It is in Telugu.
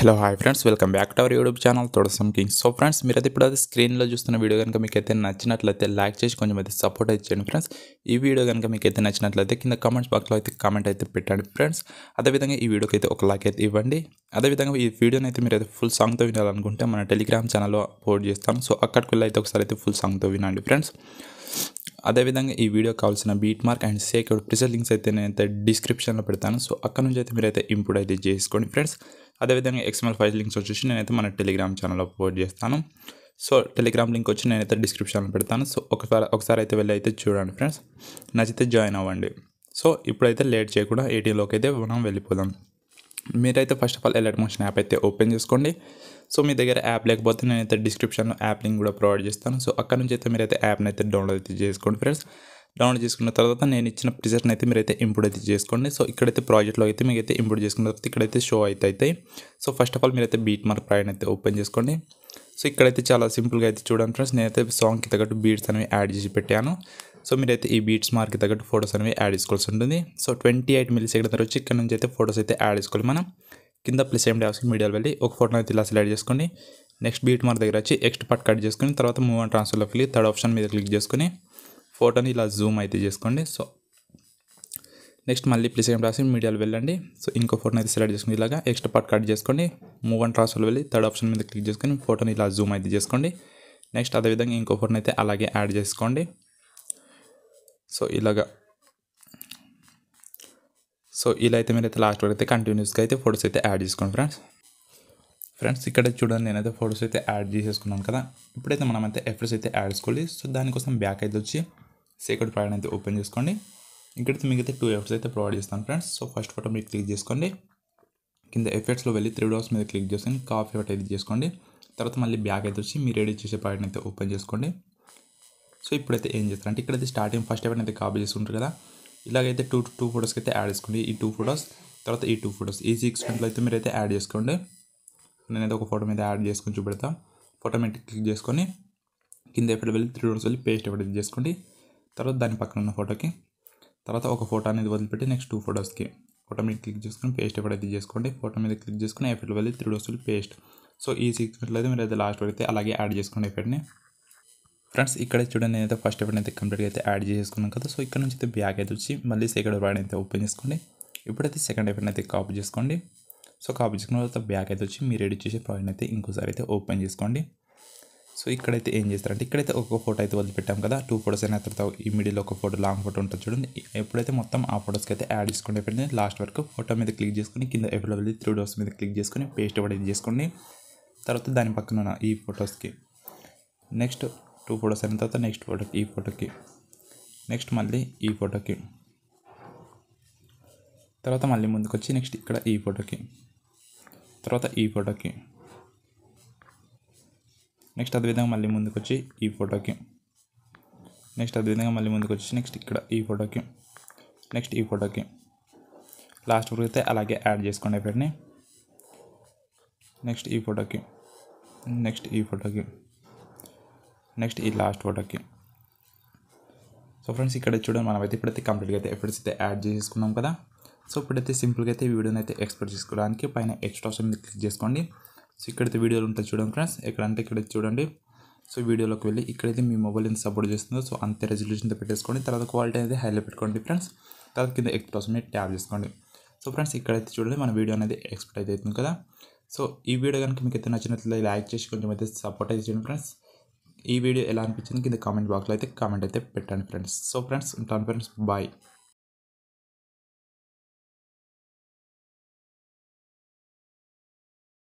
hello hi friends welcome back to our YouTube channel Thodasam king so friends అయితే ఇప్పుడు అయితే స్క్రీన్లో చూస్తున్న వీడియో కనుక మీకు అయితే నచ్చినట్లయితే లైక్ చేసి కొంచెం అయితే సపోర్ట్ అయితే చేయండి ఫ్రెండ్స్ ఈ వీడియో కనుక మీకు అయితే నచ్చినట్లయితే కింద కామెంట్స్ బాక్స్లో అయితే కామెంట్ అయితే పెట్టండి ఫ్రెండ్స్ అదేవిధంగా ఈ వీడియోకి అయితే ఒక లైక్ అయితే ఇవ్వండి అదేవిధంగా ఈ వీడియోని అయితే మీరు అయితే ఫుల్ సాంగ్తో వినాలనుకుంటే మన టెలిగ్రామ్ ఛానల్లో అప్లోడ్ చేస్తాను సో అక్కడికి వెళ్ళి అయితే ఒకసారి అయితే ఫుల్ సాంగ్తో వినండి ఫ్రెండ్స్ అదేవిధంగా ఈ వీడియో కావాల్సిన బీట్ మార్క్ అండ్ సేక్ ప్రిసర్ లింక్స్ అయితే నేను అయితే డిస్క్రిప్షన్లో పెడతాను సో అక్కడ నుంచి అయితే మీరు అయితే ఇంపోర్ట్ అయితే చేసుకోండి ఫ్రెండ్స్ అదేవిధంగా ఎక్స్ఎంఎల్ ఫైల్ లింక్స్ వచ్చేసి నేనైతే మన టెలిగ్రామ్ ఛానల్లో అప్లోడ్ చేస్తాను సో టెలిగ్రామ్ లింక్ వచ్చి నేనైతే డిస్క్రిప్షన్లో పెడతాను సో ఒకసారి ఒకసారి అయితే వెళ్ళి అయితే చూడండి ఫ్రెండ్స్ నచ్చితే జాయిన్ అవ్వండి సో ఇప్పుడైతే లేట్ చేయకుండా ఏటీఎంలోకి అయితే మనం వెళ్ళిపోదాం మీరైతే first of all alert motion app అయితే ఓపెన్ చేసుకోండి సో మీ దగ్గర యాప్ లేకపోతే నేనైతే డిస్క్రిప్షన్లో యాప్ లింక్ కూడా ప్రొవైడ్ చేస్తాను సో అక్కడ నుంచి అయితే మీరైతే యాప్ని అయితే డౌన్లోడ్ అయితే చేసుకోండి ఫ్రెండ్స్ డౌన్లోడ్ చేసుకున్న తర్వాత నేను ఇచ్చిన ప్రిజర్ని అయితే మీరైతే ఇంపోర్ట్ అయితే చేసుకోండి సో ఇక్కడైతే ప్రాజెక్ట్లో అయితే మీకైతే ఇంపోర్ట్ చేసుకున్న తర్వాత ఇక్కడైతే షో అయితే అవుతాయి సో ఫస్ట్ ఆఫ్ ఆల్ మీరైతే బీట్ మార్క్ ప్రాయన్ అయితే ఓపెన్ చేసుకోండి సో ఇక్కడైతే చాలా సింపుల్గా అయితే చూడండి ఫ్రెండ్స్ నేనైతే సాంగ్కి తగ్గట్టు బీట్స్ అనేవి యాడ్ చేసి పెట్టాను సో మీరైతే ఈ బీట్స్ మార్క్కి తగ్గట్టు ఫొటోస్ అనేవి యాడ్ చేసుకోవాల్సి ఉంటుంది so twenty eight millisecond తర్వాత ఇక్కడ నుంచి అయితే ఫొటోస్ అయితే యాడ్ చేసుకోవాలి మనం కింద ప్లస్ ఏం డాస్కి మీడియాలో వెళ్ళి ఒక ఫోటో అయితే ఇలా సెలెక్ట్ చేసుకోండి నెక్స్ట్ బీట్ మార్క్ దగ్గర వచ్చి ఎక్స్ట్ పార్ట్ కట్ చేసుకుని తర్వాత మూవ్ అండ్ ట్రాన్స్ఫర్లో వెళ్ళి థర్డ్ ఆప్షన్ మీద క్లిక్ చేసుకుని ఫోటోని లాజూమ్ అయితే చేసుకోండి సో నెక్స్ట్ మళ్ళీ ప్లేస్ సెకండ్ బ్రాసిన్ మిడియల్ వెళ్ళండి సో ఇంకో ఫోటోని అయితే సెలెక్ట్ చేసుకొని ఇలాగా ఎక్స్ట్రా పార్ట్ కట్ చేసుకోండి మూవ్ అండ్ ట్రాస్వల్ వెళ్ళి థర్డ్ ఆప్షన్ మీద క్లిక్ చేసుకొని ఫోటోని ఇలా జూమ్ అయితే చేసుకోండి నెక్స్ట్ అదే విధంగా ఇంకో ఫోటోని అయితే అలాగే యాడ్ చేసుకోండి సో ఇలాగా సో ఇలా అయితే నేనైతే లాస్ట్ ఒకటి కంటిన్యూస్ గా అయితే ఫోటోస్ అయితే యాడ్ చేసుకోండి ఫ్రెండ్స్ ఫ్రెండ్స్ ఇక్కడ చూడాను నేనైతే ఫోటోస్ అయితే యాడ్ చేసుకోనాను కదా ఇపుడైతే మనం అయితే ఎఫెక్ట్స్ అయితే యాడ్ చేసుకోలే సో దాని కోసం బ్యాక్ అయితే వచ్చి సేకడ్ ప్యాడ్ అయితే ఓపెన్ చేసుకోండి ఇక్కడైతే మీకు అయితే టూ ఎఫెక్ట్స్ అయితే ప్రొవైడ్ చేస్తాను ఫ్రెండ్స్ సో ఫస్ట్ ఫోటో మీరు క్లిక్ చేసుకోండి కింద ఎఫెక్ట్స్లో వెళ్ళి త్రీ డోర్స్ మీద క్లిక్ చేసుకొని కాఫీ ఒకటి అయితే చేసుకోండి తర్వాత మళ్ళీ బ్యాగ్ అయితే వచ్చి మీరు ఎడిట్ చేసే ప్యాడ్ని అయితే ఓపెన్ చేసుకోండి సో ఇప్పుడైతే ఏం అంటే ఇక్కడైతే స్టార్టింగ్ ఫస్ట్ ఎవరైనా అయితే కాపీ చేసుకుంటారు కదా ఇలాగైతే టూ టూ ఫోటోస్కి అయితే యాడ్ చేసుకోండి ఈ టూ ఫోటోస్ తర్వాత ఈ టూ ఫోటోస్ ఈ సిక్స్ ఫంట్లో అయితే మీరు అయితే యాడ్ చేసుకోండి నేనైతే ఒక ఫోటో మీద యాడ్ చేసుకొని చూపెడతా ఫోటో మీద క్లిక్ చేసుకొని కింద ఎఫెక్ట్ వెళ్ళి త్రీ డోర్స్ వెళ్ళి పేస్ట్ అయితే చేసుకోండి తర్వాత దాని పక్కన ఉన్న ఫోటోకి తర్వాత ఒక ఫోటో అనేది వదిలిపెట్టి నెక్స్ట్ టూ ఫోటోస్కి ఫోటో మీద క్లిక్ చేసుకుని పేస్ట్ అయితే చేసుకోండి ఫోటో మీద క్లిక్ చేసుకుని ఎఫెక్ట్ వెళ్ళి త్రీ డోస్ పేస్ట్ సో ఈ సీక్వెన్స్లో అయితే మీరు అయితే లాస్ట్ వరకు అయితే అలాగే యాడ్ చేసుకోండి ఎఫెక్ట్ని ఫ్రెండ్స్ ఇక్కడ చూడండి నేనైతే ఫస్ట్ ఎఫెక్ట్ అయితే కంప్లీట్గా అయితే యాడ్ చేసుకున్నాను కదా సో ఇక్కడ నుంచి అయితే బ్యాగ్ అయితే వచ్చి మళ్ళీ సెకండ్ వాడి అయితే ఓపెన్ చేసుకోండి ఇప్పుడైతే సెకండ్ ఎఫెక్ట్ అయితే కాపీ చేసుకోండి సో కాపీ చేసుకున్న తర్వాత బ్యాగ్ అయితే వచ్చి మీరు ఎడిట్ చేసే పాయింట్ అయితే ఇంకోసారి అయితే ఓపెన్ చేసుకోండి సో ఇక్కడైతే ఏం చేస్తారంటే ఇక్కడైతే ఒక ఫోటో అయితే వదిలిపెట్టాం కదా టూ ఫోటోస్ అయిన తర్వాత ఈ మిడిల్ ఒక ఫోటో లాంగ్ ఫోటో ఉంటుంది చూడండి ఎప్పుడైతే మొత్తం ఆ ఫోటోస్కి అయితే యాడ్ చేసుకుంటే పెట్టింది లాస్ట్ వరకు ఫోటో మీద క్లిక్ చేసుకుని కింద అవైలబుల్ త్రీ డోస్ మీద క్లిక్ చేసుకుని పేస్ట్ పడేది చేసుకోండి తర్వాత దాని పక్కన ఉన్న ఈ ఫొటోస్కి నెక్స్ట్ టూ ఫోటోస్ అయిన తర్వాత నెక్స్ట్ ఫోటోకి ఈ ఫోటోకి నెక్స్ట్ మళ్ళీ ఈ ఫోటోకి తర్వాత మళ్ళీ ముందుకు వచ్చి నెక్స్ట్ ఇక్కడ ఈ ఫోటోకి తర్వాత ఈ ఫోటోకి నెక్స్ట్ అదేవిధంగా మళ్ళీ ముందుకు వచ్చి ఈ ఫోటోకి నెక్స్ట్ అదేవిధంగా మళ్ళీ ముందుకు వచ్చి నెక్స్ట్ ఇక్కడ ఈ ఫోటోకి నెక్స్ట్ ఈ ఫోటోకి లాస్ట్ వరకు అయితే అలాగే యాడ్ చేసుకోండి వీటిని నెక్స్ట్ ఈ ఫోటోకి నెక్స్ట్ ఈ ఫోటోకి నెక్స్ట్ ఈ లాస్ట్ ఫోటోకి సో ఫ్రెండ్స్ ఇక్కడ చూడండి మనమైతే ఇప్పుడైతే కంప్లీట్గా అయితే ఎఫర్ట్స్ అయితే యాడ్ చేసుకున్నాం కదా సో ఇప్పుడైతే సింపుల్గా అయితే ఈ వీడియోని అయితే ఎక్స్పోర్ట్ చేసుకోవడానికి పైన ఎక్స్ట్రా ఆప్షన్ క్లిక్ చేసుకోండి సో ఇక్కడైతే వీడియోలు ఉంటాయి చూడండి ఫ్రెండ్స్ ఎక్కడంటే ఇక్కడ చూడండి సో వీడియోలోకి వెళ్ళి ఇక్కడైతే మీ మొబైల్ ఎంత సపోర్ట్ చేస్తుందో సో అంతే రెజల్యూషన్తో పెట్టేసుకోండి తర్వాత క్వాలిటీ అనేది హైలైట్ పెట్టుకోండి ఫ్రెండ్స్ తర్వాత కింద ఎక్స్ ప్లస్ మీద ట్యాప్ చేసుకోండి సో ఫ్రెండ్స్ ఇక్కడైతే చూడండి మన వీడియో అనేది ఎక్స్పెక్ట్ అయితే అవుతుంది కదా సో ఈ వీడియో కనుక మీకు అయితే నచ్చినట్లయితే లైక్ చేసి కొంచెం అయితే సపోర్ట్ అయితే చేయండి ఫ్రెండ్స్ ఈ వీడియో ఎలా అనిపించింది కింద కామెంట్ బాక్స్లో అయితే కామెంట్ అయితే పెట్టండి ఫ్రెండ్స్ సో ఫ్రెండ్స్ ఉంటాను ఫ్రెండ్స్ బాయ్